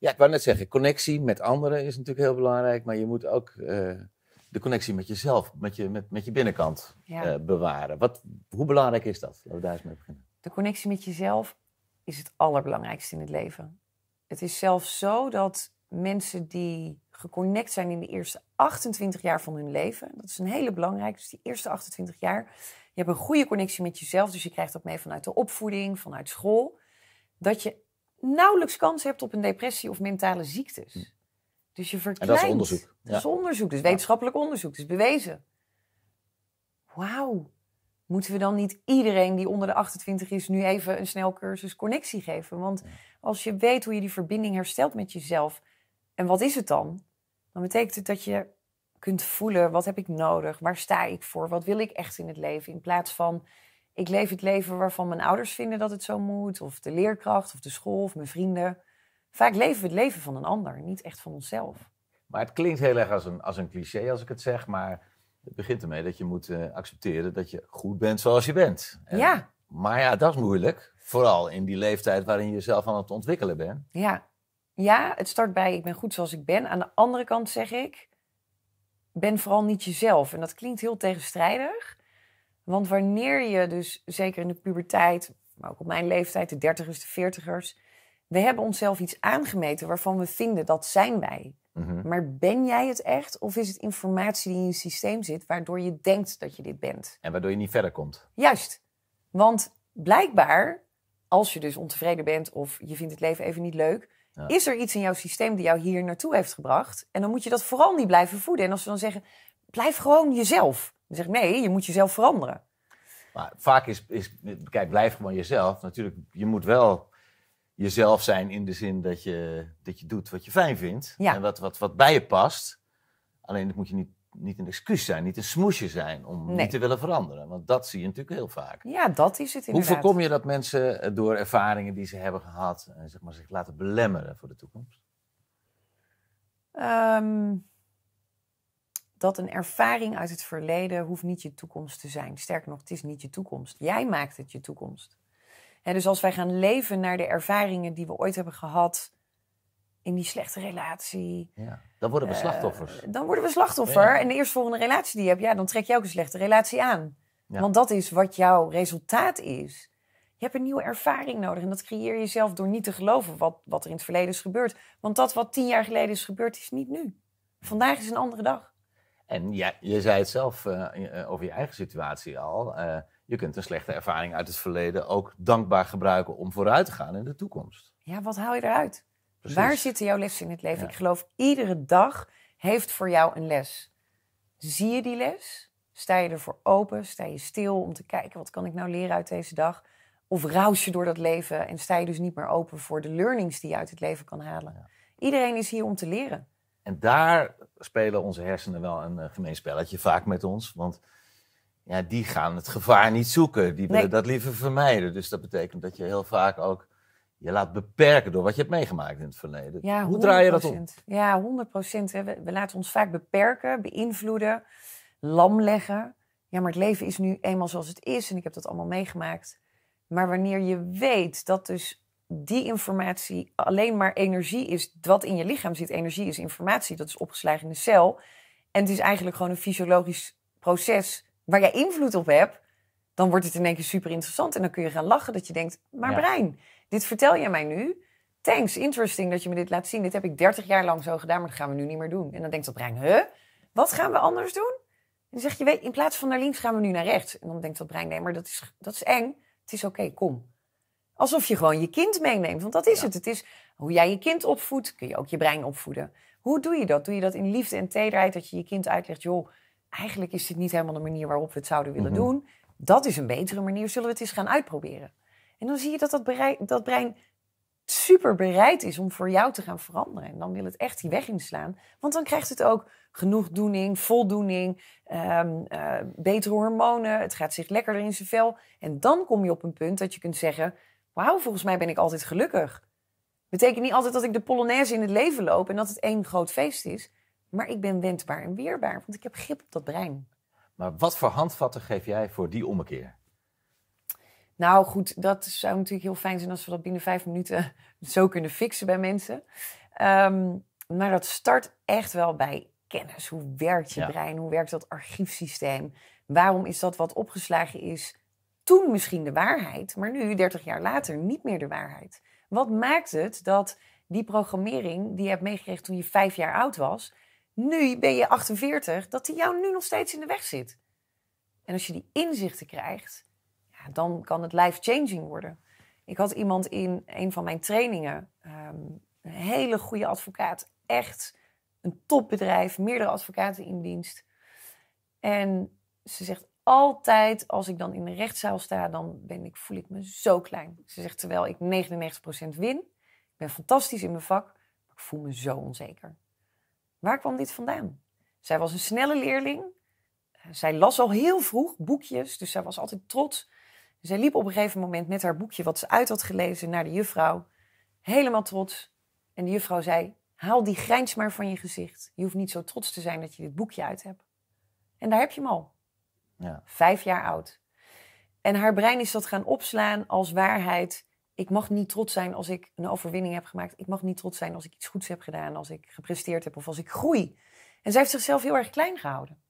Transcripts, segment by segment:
Ja, ik wou net zeggen, connectie met anderen is natuurlijk heel belangrijk. Maar je moet ook eh, de connectie met jezelf, met je, met, met je binnenkant eh, bewaren. Wat, hoe belangrijk is dat? Laten we daar eens mee beginnen. De connectie met jezelf is het allerbelangrijkste in het leven. Het is zelfs zo dat mensen die geconnect zijn in de eerste 28 jaar van hun leven, dat is een hele belangrijke, dus die eerste 28 jaar, je hebt een goede connectie met jezelf, dus je krijgt dat mee vanuit de opvoeding, vanuit school, dat je nauwelijks kans hebt op een depressie of mentale ziektes. Hm. Dus je verkleint. En dat is onderzoek. Dat is onderzoek, dus wetenschappelijk onderzoek, dus bewezen. Wauw. Moeten we dan niet iedereen die onder de 28 is nu even een snelcursus connectie geven? Want als je weet hoe je die verbinding herstelt met jezelf, en wat is het dan? Dan betekent het dat je kunt voelen, wat heb ik nodig? Waar sta ik voor? Wat wil ik echt in het leven? In plaats van, ik leef het leven waarvan mijn ouders vinden dat het zo moet, of de leerkracht, of de school, of mijn vrienden. Vaak leven we het leven van een ander, niet echt van onszelf. Maar het klinkt heel erg als een, als een cliché als ik het zeg, maar het begint ermee dat je moet eh, accepteren dat je goed bent zoals je bent. Eh, ja. Maar ja, dat is moeilijk. Vooral in die leeftijd waarin je jezelf aan het ontwikkelen bent. Ja. ja, het start bij ik ben goed zoals ik ben. Aan de andere kant zeg ik, ben vooral niet jezelf. En dat klinkt heel tegenstrijdig. Want wanneer je dus, zeker in de puberteit, maar ook op mijn leeftijd, de dertigers, de veertigers, we hebben onszelf iets aangemeten waarvan we vinden dat zijn wij. Mhm. Maar ben jij het echt of is het informatie die in je systeem zit waardoor je denkt dat je dit bent? En waardoor je niet verder komt. Juist. Want blijkbaar, als je dus ontevreden bent of je vindt het leven even niet leuk, is er iets in jouw systeem die jou hier naartoe heeft gebracht. En dan moet je dat vooral niet blijven voeden. En als we dan zeggen, blijf gewoon jezelf. Dan zeg ik, nee, je moet jezelf veranderen. Maar vaak is, is, kijk, blijf gewoon jezelf. Natuurlijk, je moet wel jezelf zijn in de zin dat je, dat je doet wat je fijn vindt. En wat, wat, wat bij je past. Alleen dat moet je niet, niet een excuus zijn, niet een smoesje zijn om niet te willen veranderen. Want dat zie je natuurlijk heel vaak. Ja, dat is het inderdaad. Hoe voorkom je dat mensen eh, door ervaringen die ze hebben gehad... Eh, zeg maar, zich laten belemmeren voor de toekomst? Ehm, dat een ervaring uit het verleden hoeft niet je toekomst te zijn. Sterker nog, het is niet je toekomst. Jij maakt het je toekomst. He, dus als wij gaan leven naar de ervaringen die we ooit hebben gehad in die slechte relatie. dan worden we eh, slachtoffers. Dan worden we slachtoffer. En de eerstvolgende relatie die je hebt, ja, dan trek je ook een slechte relatie aan. Want dat is wat jouw resultaat is. Je hebt een nieuwe ervaring nodig. En dat creëer je zelf door niet te geloven wat, wat er in het verleden is gebeurd. Want dat wat tien jaar geleden is gebeurd, is niet nu. Vandaag is een andere dag. En ja, je zei het zelf eh, eh, over je eigen situatie al. Eh, je kunt een slechte ervaring uit het verleden ook dankbaar gebruiken om vooruit te gaan in de toekomst. Ja, wat haal je eruit? Waar zitten jouw lessen in het leven? Ik geloof iedere dag heeft voor jou een les. Zie je die les? Sta je ervoor open? Sta je stil om te kijken wat kan ik nou leren uit deze dag? Of raus je door dat leven en sta je dus niet meer open voor de learnings die je uit het leven kan halen? Iedereen is hier om te leren. En daar spelen onze hersenen wel een eh, gemeen spelletje vaak met ons. Want ja, die gaan het gevaar niet zoeken. Die willen dat liever vermijden. Dus dat betekent dat je heel vaak ook je laat beperken door wat je hebt meegemaakt in het verleden. Hoe draai je dat om? Ja, 100 procent. We, we, laten ons vaak beperken, beïnvloeden, lam leggen. Ja, maar het leven is nu eenmaal zoals het is en ik heb dat allemaal meegemaakt. Maar wanneer je weet dat dus die informatie alleen maar energie is. Wat in je lichaam zit, energie is informatie, dat is opgeslagen in de cel. En het is eigenlijk gewoon een fysiologisch proces waar jij invloed op hebt. Dan wordt het in één keer super interessant en dan kun je gaan lachen dat je denkt, maar brein, dit vertel je mij nu. Thanks, interesting dat je me dit laat zien. Dit heb ik 30 jaar lang zo gedaan, maar dat gaan we nu niet meer doen. En dan denkt dat brein, huh? Wat gaan we anders doen? En dan zeg je, in plaats van naar links gaan we nu naar rechts. En dan denkt dat brein, nee, maar dat is, dat is eng. Het is oké, kom. Alsof je gewoon je kind meeneemt. Want dat is het. Het is hoe jij je kind opvoedt, kun je ook je brein opvoeden. Hoe doe je dat? Doe je dat in liefde en tederheid? Dat je je kind uitlegt, joh, eigenlijk is dit niet helemaal de manier waarop we het zouden willen mhm. doen. Dat is een betere manier. Zullen we het eens gaan uitproberen? En dan zie je dat dat, brein, dat brein super bereid is om voor jou te gaan veranderen. En dan wil het echt die weg inslaan. Want dan krijgt het ook genoegdoening, voldoening, ehm, eh, betere hormonen. Het gaat zich lekkerder in zijn vel. En dan kom je op een punt dat je kunt zeggen: wauw, volgens mij ben ik altijd gelukkig. Betekent niet altijd dat ik de Polonaise in het leven loop en dat het één groot feest is. Maar ik ben wendbaar en weerbaar, want ik heb grip op dat brein. Maar wat voor handvatten geef jij voor die ommekeer? Nou goed, dat zou natuurlijk heel fijn zijn als we dat binnen vijf minuten zo kunnen fixen bij mensen. Ehm, maar dat start echt wel bij kennis. Hoe werkt je brein? Hoe werkt dat archiefsysteem? Waarom is dat wat opgeslagen is toen misschien de waarheid, maar nu, 30 jaar later, niet meer de waarheid. Wat maakt het dat die programmering die je hebt meegekregen toen je vijf jaar oud was, nu ben je 48, dat die jou nu nog steeds in de weg zit? En als je die inzichten krijgt, ja, dan kan het life-changing worden. Ik had iemand in een van mijn trainingen, ehm, een hele goede advocaat, echt een topbedrijf, meerdere advocaten in dienst. En ze zegt: altijd, als ik dan in de rechtszaal sta, dan ben ik, voel ik me zo klein. Ze zegt, terwijl ik 99% win, ik ben fantastisch in mijn vak, maar ik voel me zo onzeker. Waar kwam dit vandaan? Zij was een snelle leerling. Zij las al heel vroeg boekjes, dus zij was altijd trots. Zij liep op een gegeven moment met haar boekje wat ze uit had gelezen naar de juffrouw. Helemaal trots. En de juffrouw zei, haal die grijns maar van je gezicht. Je hoeft niet zo trots te zijn dat je dit boekje uit hebt. En daar heb je hem al. Ja. Vijf jaar oud. En haar brein is dat gaan opslaan als waarheid. Ik mag niet trots zijn als ik een overwinning heb gemaakt. Ik mag niet trots zijn als ik iets goeds heb gedaan, als ik gepresteerd heb of als ik groei. En zij heeft zichzelf heel erg klein gehouden.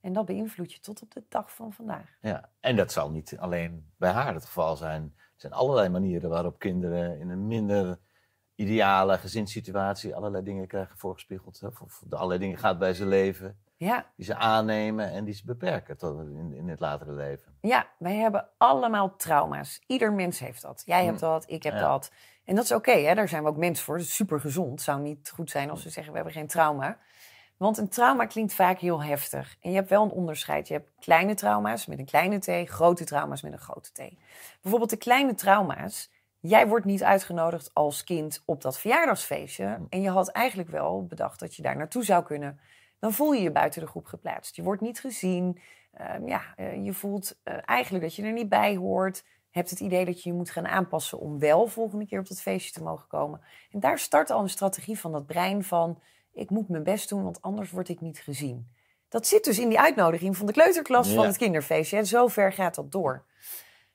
En dat beïnvloedt je tot op de dag van vandaag. Ja, en dat zal niet alleen bij haar het geval zijn. Er zijn allerlei manieren waarop kinderen in een minder ideale gezinssituatie allerlei dingen krijgen voorgespiegeld. Of, of allerlei dingen gaat bij ze leven. Ja. Die ze aannemen en die ze beperken tot in, in het latere leven. Ja, wij hebben allemaal trauma's. Ieder mens heeft dat. Jij hebt hm. dat, ik heb dat. En dat is oké, okay, daar zijn we ook mensen voor. Dat super gezond. zou niet goed zijn als hm. we zeggen we hebben geen trauma. Want een trauma klinkt vaak heel heftig. En je hebt wel een onderscheid. Je hebt kleine trauma's met een kleine T, grote trauma's met een grote T. Bijvoorbeeld de kleine trauma's. Jij wordt niet uitgenodigd als kind op dat verjaardagsfeestje. Hm. En je had eigenlijk wel bedacht dat je daar naartoe zou kunnen dan voel je je buiten de groep geplaatst. Je wordt niet gezien. Ehm, ja, eh, je voelt eh, eigenlijk dat je er niet bij hoort. Hebt het idee dat je je moet gaan aanpassen om wel volgende keer op dat feestje te mogen komen. En daar start al een strategie van dat brein van ik moet mijn best doen, want anders word ik niet gezien. Dat zit dus in die uitnodiging van de kleuterklas van het kinderfeestje. En zo ver gaat dat door.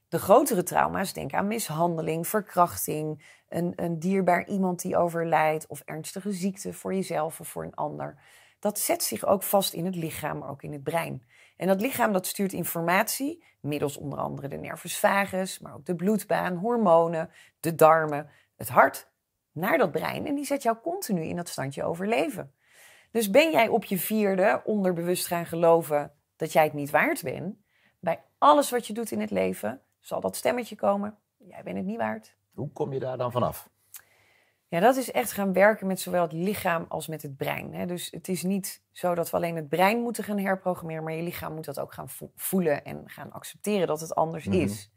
De grotere trauma's, denk aan mishandeling, verkrachting, een, een dierbaar iemand die overlijdt of ernstige ziekte voor jezelf of voor een ander dat zet zich ook vast in het lichaam, maar ook in het brein. En dat lichaam dat stuurt informatie, middels onder andere de nervus vagus, maar ook de bloedbaan, hormonen, de darmen, het hart, naar dat brein. En die zet jou continu in dat standje overleven. Dus ben jij op je vierde onderbewust gaan geloven dat jij het niet waard bent, bij alles wat je doet in het leven zal dat stemmetje komen, jij bent het niet waard. Hoe kom je daar dan vanaf? Ja, dat is echt gaan werken met zowel het lichaam als met het brein. Dus het is niet zo dat we alleen het brein moeten gaan herprogrammeren, maar je lichaam moet dat ook gaan voelen en gaan accepteren dat het anders mhm. is.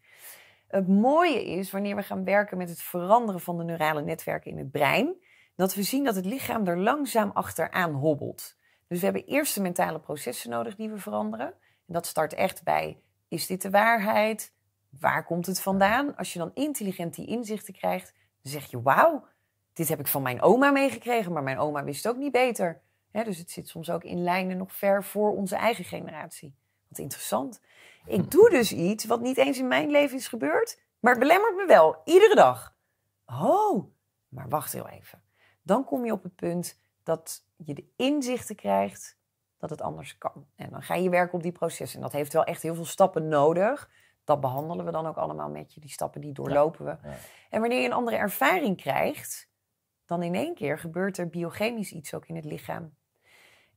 Het mooie is wanneer we gaan werken met het veranderen van de neurale netwerken in het brein, dat we zien dat het lichaam er langzaam achteraan hobbelt. Dus we hebben eerst de mentale processen nodig die we veranderen. En dat start echt bij: is dit de waarheid? Waar komt het vandaan? Als je dan intelligent die inzichten krijgt, zeg je: wauw dit heb ik van mijn oma meegekregen, maar mijn oma wist het ook niet beter. dus het zit soms ook in lijnen nog ver voor onze eigen generatie. Wat interessant. Ik doe dus iets wat niet eens in mijn leven is gebeurd, maar het belemmert me wel, iedere dag. Oh, maar wacht heel even. Dan kom je op het punt dat je de inzichten krijgt dat het anders kan. En dan ga je werken op die processen. En dat heeft wel echt heel veel stappen nodig. Dat behandelen we dan ook allemaal met je. Die stappen die doorlopen we. En wanneer je een andere ervaring krijgt, dan in één keer gebeurt er biochemisch iets ook in het lichaam.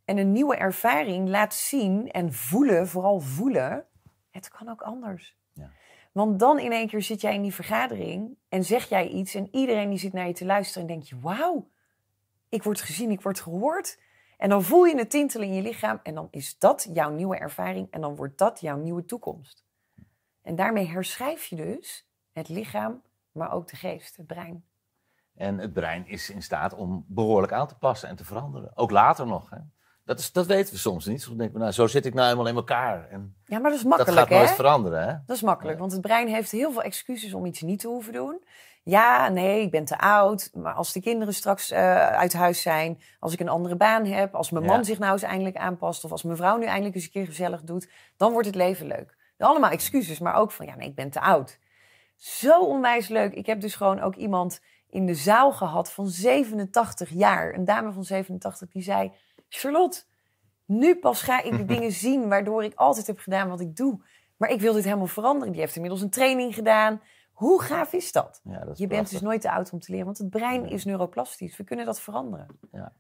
En een nieuwe ervaring laat zien en voelen, vooral voelen, het kan ook anders. Ja. Want dan in één keer zit jij in die vergadering en zeg jij iets en iedereen die zit naar je te luisteren en denkt je, wauw, ik word gezien, ik word gehoord. En dan voel je een tintelen in je lichaam en dan is dat jouw nieuwe ervaring en dan wordt dat jouw nieuwe toekomst. En daarmee herschrijf je dus het lichaam, maar ook de geest, het brein. En het brein is in staat om behoorlijk aan te passen en te veranderen. Ook later nog. Hè. Dat, is, dat weten we soms niet. Soms denken we, nou, zo zit ik nou helemaal in elkaar. En ja, maar dat is makkelijk. Dat gaat nooit veranderen. Hè? Dat is makkelijk, want het brein heeft heel veel excuses om iets niet te hoeven doen. Ja, nee, ik ben te oud. Maar als de kinderen straks eh, uit huis zijn, als ik een andere baan heb, als mijn man zich nou eens eindelijk aanpast, of als mijn vrouw nu eindelijk eens een keer gezellig doet, dan wordt het leven leuk. Allemaal excuses, maar ook van ja, nee, ik ben te oud. Zo onwijs leuk. Ik heb dus gewoon ook iemand in de zaal gehad van 87 jaar. Een dame van 87 die zei: Charlotte, nu pas ga ik de dingen zien waardoor ik altijd heb gedaan wat ik doe. Maar ik wil dit helemaal veranderen. Die heeft inmiddels een training gedaan. Hoe gaaf is dat? je bent dus nooit te oud om te leren, want het brein is neuroplastisch. We kunnen dat veranderen. Ja.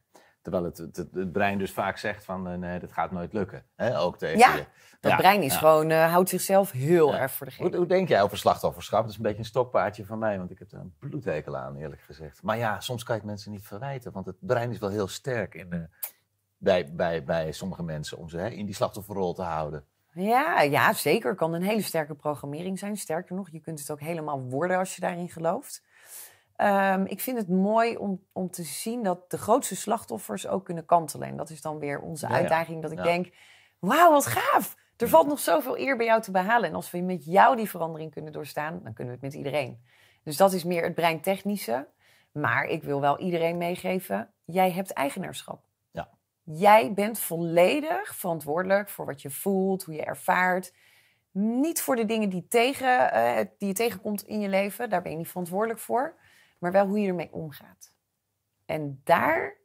Terwijl het, het, het, brein dus vaak zegt van eh, nee, dat gaat nooit lukken. Ook tegen ja, je. dat brein is gewoon, eh, houdt zichzelf heel erg voor de gek. Hoe, hoe, denk jij over slachtofferschap? Dat is een beetje een stokpaardje van mij, want ik heb er een bloedhekel aan eerlijk gezegd. Maar ja, soms kan ik mensen niet verwijten, want het brein is wel heel sterk in, eh, bij, bij, bij sommige mensen om ze in die slachtofferrol te houden. Ja, ja, zeker. Kan een hele sterke programmering zijn. Sterker nog, je kunt het ook helemaal worden als je daarin gelooft. Ehm, ik vind het mooi om, om te zien dat de grootste slachtoffers ook kunnen kantelen. En dat is dan weer onze uitdaging. Dat ik denk, wauw, wat gaaf. Er valt nog zoveel eer bij jou te behalen. En als we met jou die verandering kunnen doorstaan, dan kunnen we het met iedereen. Dus dat is meer het breintechnische. Maar ik wil wel iedereen meegeven, jij hebt eigenaarschap. Ja. Jij bent volledig verantwoordelijk voor wat je voelt, hoe je ervaart. Niet voor de dingen die, tegen, eh, die je tegenkomt in je leven, daar ben je niet verantwoordelijk voor maar wel hoe je ermee omgaat. En daar,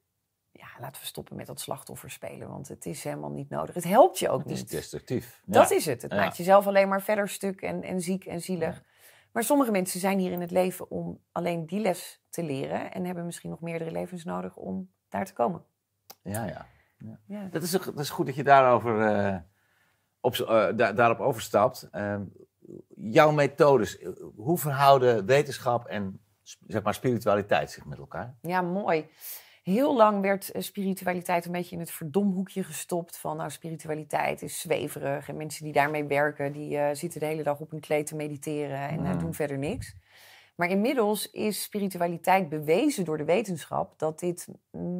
ja, laten we stoppen met dat slachtoffer spelen, want het is helemaal niet nodig. Het helpt je ook niet. Het is destructief. Dat is het. Het maakt jezelf alleen maar verder stuk en, en ziek en zielig. Maar sommige mensen zijn hier in het leven om alleen die les te leren en hebben misschien nog meerdere levens nodig om daar te komen. Ja, ja. ja. Dat, is, dat is goed dat je daarover, uh, op, eh, daarop overstapt. Ehm, jouw methodes, eh, hoe verhouden wetenschap en zeg maar, spiritualiteit zich met elkaar. Ja, mooi. Heel lang werd eh, spiritualiteit een beetje in het verdomhoekje gestopt. Van nou, spiritualiteit is zweverig. En mensen die daarmee werken, die eh, zitten de hele dag op een kleed te mediteren en eh, mm. doen verder niks. Maar inmiddels is spiritualiteit bewezen door de wetenschap dat dit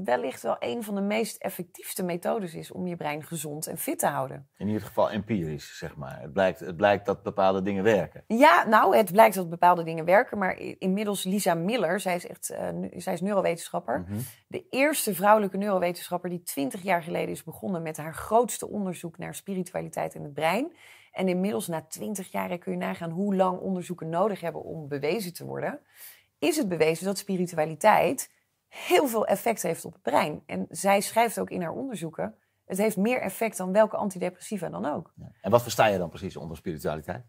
wellicht wel een van de meest effectiefste methodes is om je brein gezond en fit te houden. In ieder geval empirisch, zeg maar. Het blijkt, het blijkt dat bepaalde dingen werken. Ja, nou, het blijkt dat bepaalde dingen werken. Maar inmiddels Lisa Miller, zij is, echt, eh, zij is neurowetenschapper, mhm. de eerste vrouwelijke neurowetenschapper die twintig jaar geleden is begonnen met haar grootste onderzoek naar spiritualiteit in het brein. En inmiddels na twintig jaar kun je nagaan hoe lang onderzoeken nodig hebben om bewezen te worden. Is het bewezen dat spiritualiteit heel veel effect heeft op het brein. En zij schrijft ook in haar onderzoeken, het heeft meer effect dan welke antidepressiva dan ook. En wat versta je dan precies onder spiritualiteit?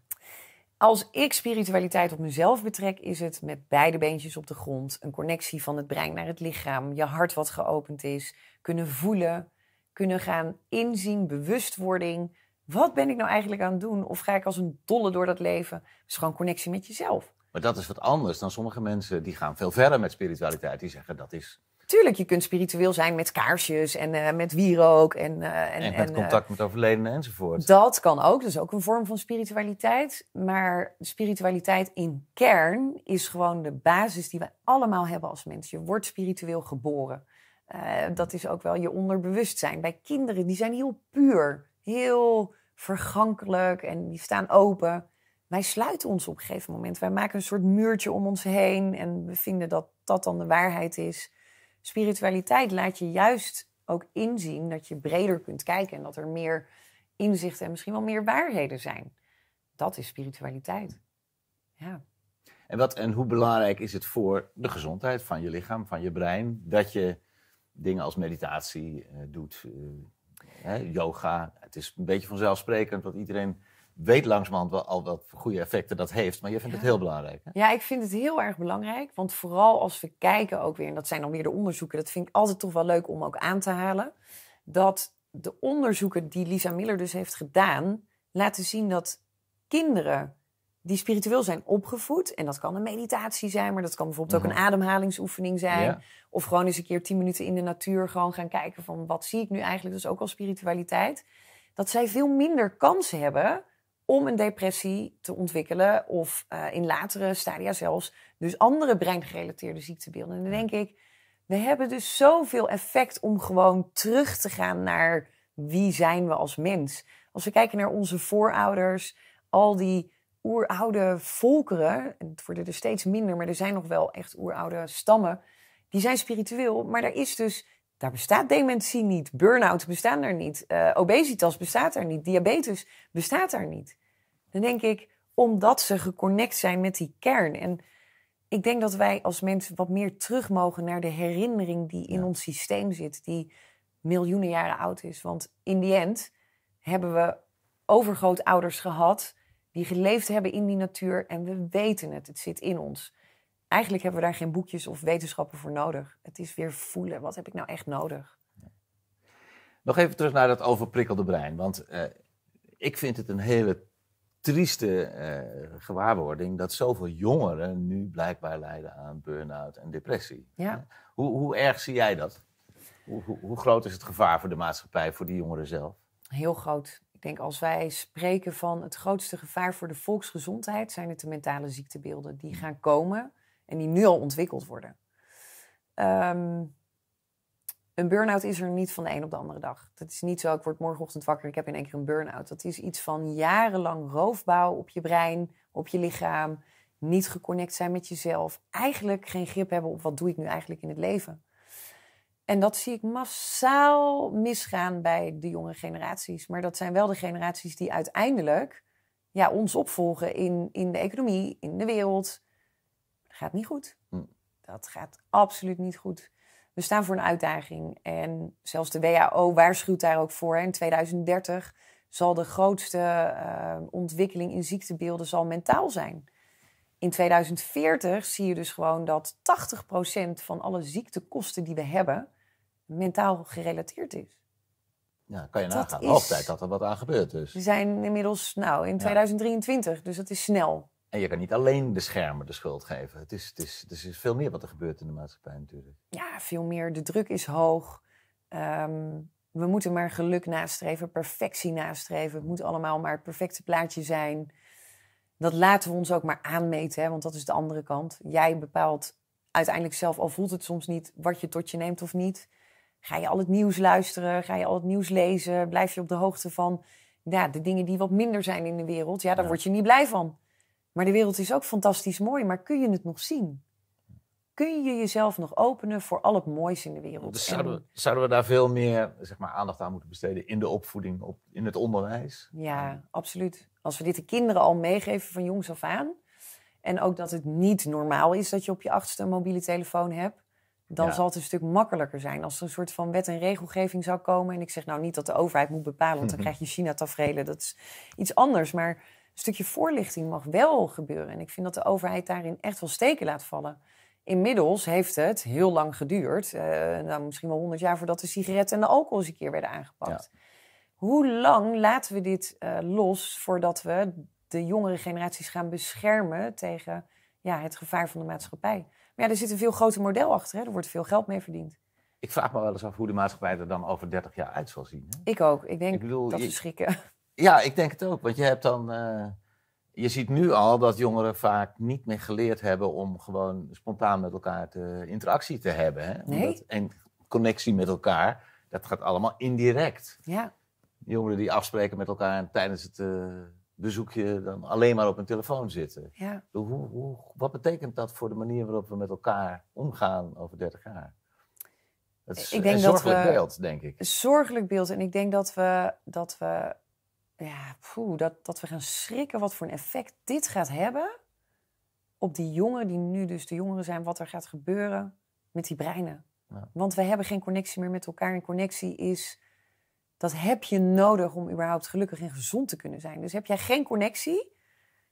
Als ik spiritualiteit op mezelf betrek, is het met beide beentjes op de grond, een connectie van het brein naar het lichaam, je hart wat geopend is, kunnen voelen, kunnen gaan inzien, bewustwording, wat ben ik nou eigenlijk aan het doen? Of ga ik als een dolle door dat leven? Is gewoon connectie met jezelf. Maar dat is wat anders dan sommige mensen die gaan veel verder met spiritualiteit. Die zeggen dat is Tuurlijk, je kunt spiritueel zijn met kaarsjes en eh, met wierook. En, uh, en, en met en, eh, contact met overledenen enzovoort. Dat kan ook. Dat is ook een vorm van spiritualiteit. Maar spiritualiteit in kern is gewoon de basis die we allemaal hebben als mens. Je wordt spiritueel geboren. dat is ook wel je onderbewustzijn. Bij kinderen, die zijn heel puur. Heel vergankelijk en die staan open. Wij sluiten ons op een gegeven moment. Wij maken een soort muurtje om ons heen en we vinden dat dat dan de waarheid is. Spiritualiteit laat je juist ook inzien dat je breder kunt kijken en dat er meer inzichten en misschien wel meer waarheden zijn. Dat is spiritualiteit. Ja. En, wat, en hoe belangrijk is het voor de gezondheid van je lichaam, van je brein, dat je dingen als meditatie eh, doet, eh, hè, yoga, het is een beetje vanzelfsprekend, want iedereen weet langzamerhand al wat goede effecten dat heeft. Maar je vindt het heel belangrijk. Hè? Ja, ik vind het heel erg belangrijk. Want vooral als we kijken ook weer, en dat zijn al weer de onderzoeken, dat vind ik altijd toch wel leuk om ook aan te halen. Dat de onderzoeken die Lisa Miller dus heeft gedaan, laten zien dat kinderen die spiritueel zijn opgevoed, en dat kan een meditatie zijn, maar dat kan bijvoorbeeld ook een mhm. ademhalingsoefening zijn. Of gewoon eens een keer tien minuten in de natuur gewoon gaan kijken van wat zie ik nu eigenlijk, dus ook al spiritualiteit dat zij veel minder kans hebben om een depressie te ontwikkelen of eh, in latere stadia zelfs dus andere breingerelateerde ziektebeelden. En dan denk ik, we hebben dus zoveel effect om gewoon terug te gaan naar wie zijn we als mens. Als we kijken naar onze voorouders, al die oeroude volkeren, het worden er steeds minder, maar er zijn nog wel echt oeroude stammen, die zijn spiritueel, maar daar is dus daar bestaat dementie niet. burn out bestaat er niet. Eh, obesitas bestaat er niet. Diabetes bestaat er niet. Dan denk ik, omdat ze geconnect zijn met die kern. En ik denk dat wij als mensen wat meer terug mogen naar de herinnering die in ons systeem zit, die miljoenen jaren oud is. Want in die end hebben we overgrootouders gehad die geleefd hebben in die natuur en we weten het, het zit in ons eigenlijk hebben we daar geen boekjes of wetenschappen voor nodig. Het is weer voelen. Wat heb ik nou echt nodig? Nog even terug naar dat overprikkelde brein. Want eh, ik vind het een hele trieste eh, gewaarwording dat zoveel jongeren nu blijkbaar lijden aan burn-out en depressie. Ja. Hoe, hoe, erg zie jij dat? hoe, hoe groot is het gevaar voor de maatschappij, voor die jongeren zelf? Heel groot. Ik denk als wij spreken van het grootste gevaar voor de volksgezondheid, zijn het de mentale ziektebeelden die mm. gaan komen en die nu al ontwikkeld worden. Ehm, een burn-out is er niet van de een op de andere dag. Dat is niet zo, ik word morgenochtend wakker, ik heb in één keer een burn-out. Dat is iets van jarenlang roofbouw op je brein, op je lichaam, niet geconnect zijn met jezelf, eigenlijk geen grip hebben op wat doe ik nu eigenlijk in het leven. En dat zie ik massaal misgaan bij de jonge generaties. Maar dat zijn wel de generaties die uiteindelijk ja, ons opvolgen in, in de economie, in de wereld, gaat niet goed. Hm. Dat gaat absoluut niet goed. We staan voor een uitdaging. En zelfs de WHO waarschuwt daar ook voor. In 2030 zal de grootste eh, ontwikkeling in ziektebeelden zal mentaal zijn. In 2040 zie je dus gewoon dat 80% van alle ziektekosten die we hebben mentaal gerelateerd is. Ja, kan je dat nagaan. Is... dat er wat aan gebeurt dus. We zijn inmiddels nou, in 2023, dus dat is snel. En je kan niet alleen de schermen de schuld geven. Het is, het is, het is veel meer wat er gebeurt in de maatschappij natuurlijk. Ja, veel meer. De druk is hoog. Ehm, we moeten maar geluk nastreven, perfectie nastreven. Het moet allemaal maar het perfecte plaatje zijn. Dat laten we ons ook maar aanmeten, hè, want dat is de andere kant. Jij bepaalt uiteindelijk zelf, al voelt het soms niet, wat je tot je neemt of niet. Ga je al het nieuws luisteren? Ga je al het nieuws lezen? Blijf je op de hoogte van ja, de dingen die wat minder zijn in de wereld? Ja, daar word je niet blij van. Maar de wereld is ook fantastisch mooi, maar kun je het nog zien? Kun je jezelf nog openen voor al het moois in de wereld? Dus zouden, we, zouden, we, daar veel meer zeg maar, aandacht aan moeten besteden in de opvoeding, op, in het onderwijs? Ja, absoluut. Als we dit de kinderen al meegeven van jongs af aan, en ook dat het niet normaal is dat je op je achtste een mobiele telefoon hebt, dan zal het een stuk makkelijker zijn. Als er een soort van wet en regelgeving zou komen. En ik zeg nou niet dat de overheid moet bepalen, want dan krijg je China-tafereelen. Dat is iets anders. Maar een stukje voorlichting mag wel gebeuren. En ik vind dat de overheid daarin echt wel steken laat vallen. Inmiddels heeft het heel lang geduurd, uh, nou, misschien wel 100 jaar voordat de sigaretten en de alcohol eens een keer werden aangepakt. Hoe lang laten we dit eh, los voordat we de jongere generaties gaan beschermen tegen ja, het gevaar van de maatschappij? Maar ja, er zit een veel groter model achter, hè? er wordt veel geld mee verdiend. Ik vraag me wel eens af hoe de maatschappij er dan over 30 jaar uit zal zien. Hè? Ik ook. Ik denk dat ze schrikken. Ja, ik denk het ook. Want je hebt dan. Eh, je ziet nu al dat jongeren vaak niet meer geleerd hebben om gewoon spontaan met elkaar te, interactie te hebben. Hè? Nee. en connectie met elkaar, dat gaat allemaal indirect. Ja. Jongeren die afspreken met elkaar en tijdens het eh, bezoekje dan alleen maar op hun telefoon zitten. Ja. Hoe, hoe, wat betekent dat voor de manier waarop we met elkaar omgaan over 30 jaar? Het is ik denk een zorgelijk dat we, beeld, denk ik. Een zorgelijk beeld. En ik denk dat we, dat we ja, dat, dat we gaan schrikken wat voor een effect dit gaat hebben op die jongeren die nu dus de jongeren zijn, wat er gaat gebeuren met die breinen. Want we hebben geen connectie meer met elkaar. En connectie is, dat heb je nodig om überhaupt gelukkig en gezond te kunnen zijn. Dus heb jij geen connectie,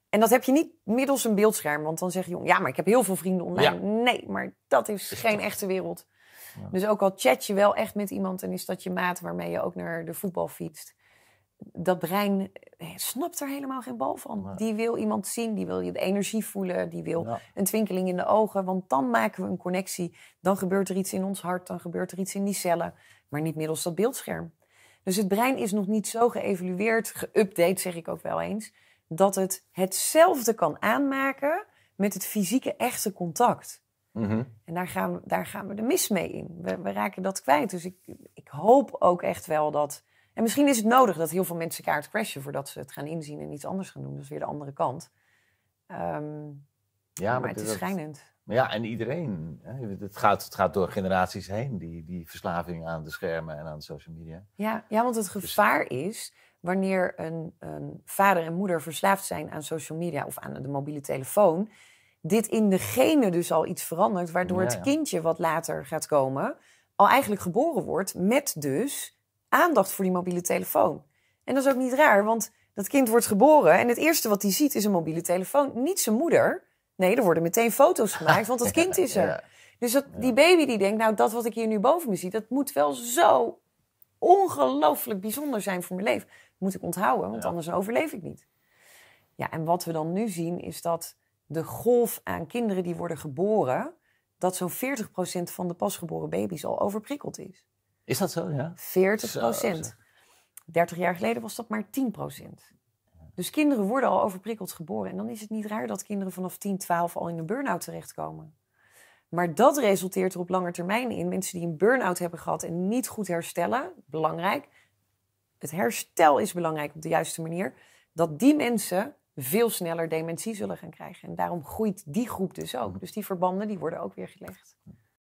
en dat heb je niet middels een beeldscherm, want dan zeg je, ja, maar ik heb heel veel vrienden online. Nee, maar dat is, geen echte wereld. Dus ook al chat je wel echt met iemand en is dat je maat waarmee je ook naar de voetbal fietst, dat brein eh, snapt er helemaal geen bal van. Die wil iemand zien, die wil je de energie voelen, die wil een twinkeling in de ogen. Want dan maken we een connectie. Dan gebeurt er iets in ons hart, dan gebeurt er iets in die cellen. Maar niet middels dat beeldscherm. Dus het brein is nog niet zo geëvalueerd, geüpdate zeg ik ook wel eens, dat het hetzelfde kan aanmaken met het fysieke echte contact. Mhm. En daar gaan, we, daar gaan we de mis mee in. We, we raken dat kwijt. Dus ik, ik hoop ook echt wel dat en misschien is het nodig dat heel veel mensen kaart crashen voordat ze het gaan inzien en iets anders gaan doen. Dat is weer de andere kant. Ehm, ja, maar, het is schijnend. Maar ja, en iedereen. Het, gaat, het gaat door generaties heen, die, die verslaving aan de schermen en aan de social media. Ja, ja want het dus- gevaar is wanneer een, een, vader en moeder verslaafd zijn aan social media of aan de mobiele telefoon. Dit in de genen dus al iets verandert, waardoor het kindje wat later gaat komen al eigenlijk geboren wordt met dus aandacht voor die mobiele telefoon. En dat is ook niet raar, want dat kind wordt geboren en het eerste wat hij ziet is een mobiele telefoon. Niet zijn moeder. Nee, er worden meteen foto's gemaakt, want dat kind is er. Dus dat, die baby die denkt, nou, dat wat ik hier nu boven me zie, dat moet wel zo ongelooflijk bijzonder zijn voor mijn leven. moet ik onthouden, want anders overleef ik niet. Ja, en wat we dan nu zien is dat de golf aan kinderen die worden geboren, dat zo'n 40% van de pasgeboren baby's al overprikkeld is. Is dat zo, ja? 40 procent. 30 jaar geleden was dat maar 10 procent. Dus kinderen worden al overprikkeld geboren. En dan is het niet raar dat kinderen vanaf 10, 12 al in een burn-out terechtkomen. Maar dat resulteert er op lange termijn in. Mensen die een burn-out hebben gehad en niet goed herstellen, belangrijk. Het herstel is belangrijk op de juiste manier. Dat die mensen veel sneller dementie zullen gaan krijgen. En daarom groeit die groep dus ook. Mm. Dus die verbanden die worden ook weer gelegd.